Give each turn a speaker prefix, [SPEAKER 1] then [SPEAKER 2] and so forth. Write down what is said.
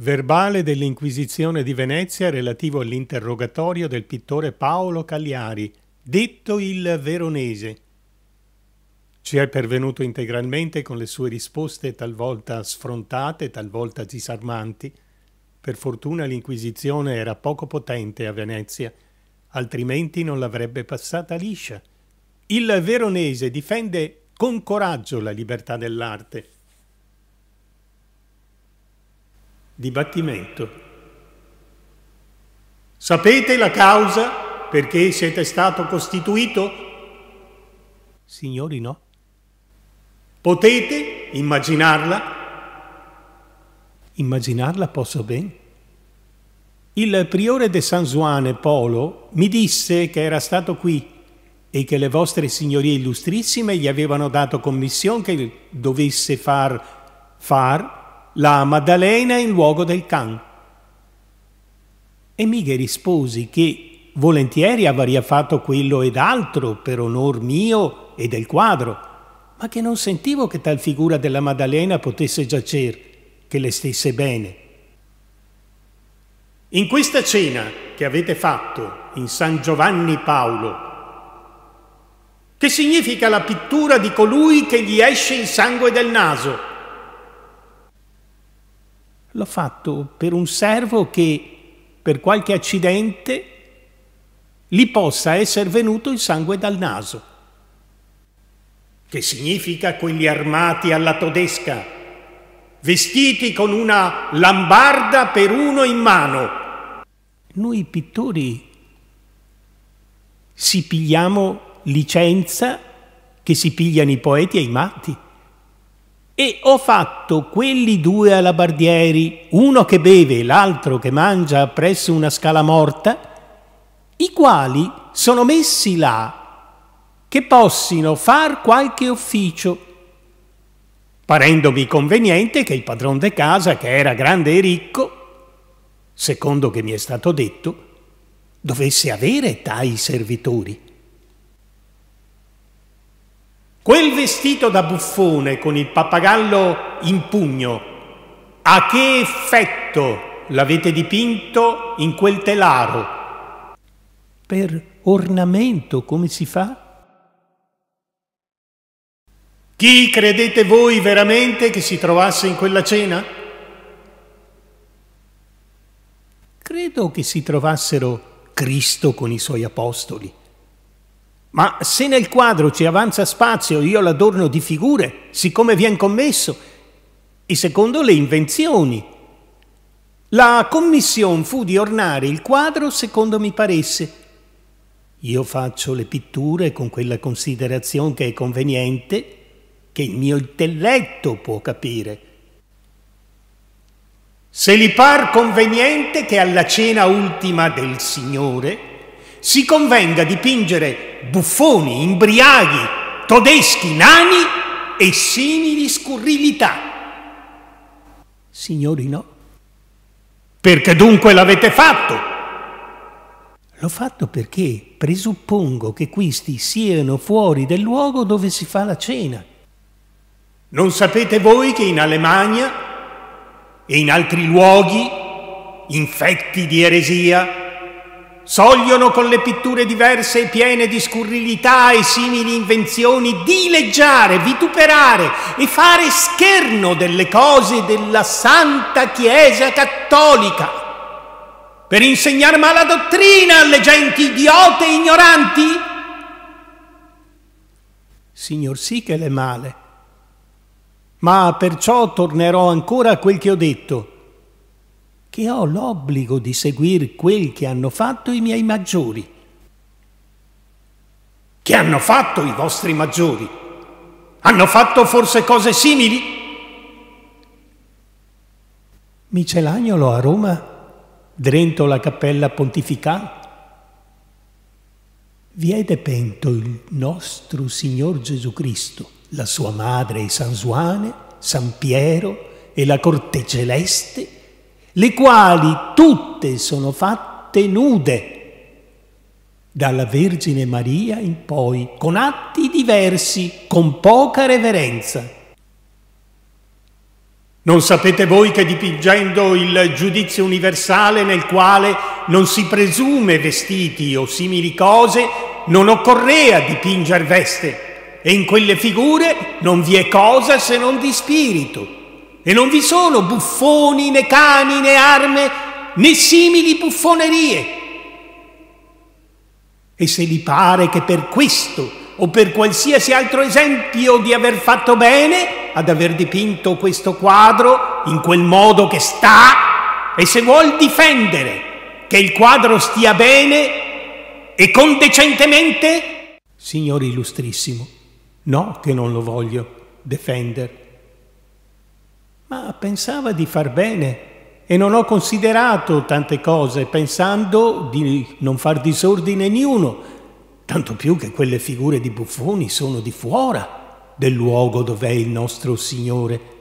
[SPEAKER 1] Verbale dell'Inquisizione di Venezia relativo all'interrogatorio del pittore Paolo Cagliari, detto il Veronese. Ci è pervenuto integralmente con le sue risposte talvolta sfrontate, talvolta disarmanti. Per fortuna l'Inquisizione era poco potente a Venezia, altrimenti non l'avrebbe passata liscia. Il Veronese difende con coraggio la libertà dell'arte dibattimento. Sapete la causa perché siete stato costituito? Signori no. Potete immaginarla? Immaginarla posso ben. Il priore de San Suane, Polo, mi disse che era stato qui e che le vostre signorie illustrissime gli avevano dato commissione che dovesse far, far la Maddalena in luogo del can. E Mighe risposi che volentieri avaria fatto quello ed altro per onor mio e del quadro, ma che non sentivo che tal figura della Maddalena potesse giacer, che le stesse bene. In questa cena che avete fatto in San Giovanni Paolo, che significa la pittura di colui che gli esce il sangue del naso, l'ho fatto per un servo che per qualche accidente gli possa essere venuto il sangue dal naso, che significa quelli armati alla todesca, vestiti con una lambarda per uno in mano. Noi pittori si pigliamo licenza che si pigliano i poeti e i matti. E ho fatto quelli due alabardieri, uno che beve e l'altro che mangia presso una scala morta, i quali sono messi là che possino far qualche officio, parendomi conveniente che il padrone di casa, che era grande e ricco, secondo che mi è stato detto, dovesse avere tali servitori. Quel vestito da buffone con il pappagallo in pugno, a che effetto l'avete dipinto in quel telaro? Per ornamento come si fa? Chi credete voi veramente che si trovasse in quella cena? Credo che si trovassero Cristo con i suoi apostoli. Ma se nel quadro ci avanza spazio, io l'adorno di figure, siccome vien commesso, e secondo le invenzioni. La commissione fu di ornare il quadro secondo mi paresse. Io faccio le pitture con quella considerazione che è conveniente, che il mio intelletto può capire. Se li par conveniente che alla cena ultima del Signore, si convenga dipingere buffoni, imbriaghi, todeschi, nani e simili scurrilità. Signori no. Perché dunque l'avete fatto? L'ho fatto perché presuppongo che questi siano fuori del luogo dove si fa la cena. Non sapete voi che in Alemania e in altri luoghi infetti di eresia sogliono con le pitture diverse e piene di scurrilità e simili invenzioni dileggiare, vituperare e fare scherno delle cose della Santa Chiesa Cattolica per insegnare mala dottrina alle genti idiote e ignoranti? Signor, sì che le male, ma perciò tornerò ancora a quel che ho detto che ho l'obbligo di seguire quel che hanno fatto i miei maggiori. Che hanno fatto i vostri maggiori? Hanno fatto forse cose simili? Michelagnolo a Roma, drento la cappella pontificale, viene pento il nostro Signor Gesù Cristo, la sua madre San Suane, San Piero e la corte celeste le quali tutte sono fatte nude dalla Vergine Maria in poi, con atti diversi, con poca reverenza. Non sapete voi che dipingendo il giudizio universale nel quale non si presume vestiti o simili cose, non occorrea dipinger veste, e in quelle figure non vi è cosa se non di spirito. E non vi sono buffoni, né cani, né arme, né simili buffonerie. E se gli pare che per questo o per qualsiasi altro esempio di aver fatto bene ad aver dipinto questo quadro in quel modo che sta, e se vuol difendere che il quadro stia bene e condecentemente, signore illustrissimo, no che non lo voglio difendere ma pensava di far bene e non ho considerato tante cose pensando di non far disordine in uno, tanto più che quelle figure di buffoni sono di fuori del luogo dove è il nostro Signore